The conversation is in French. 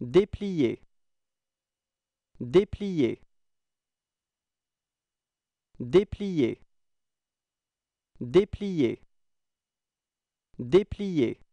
déplier, déplier, déplier, déplier, déplier.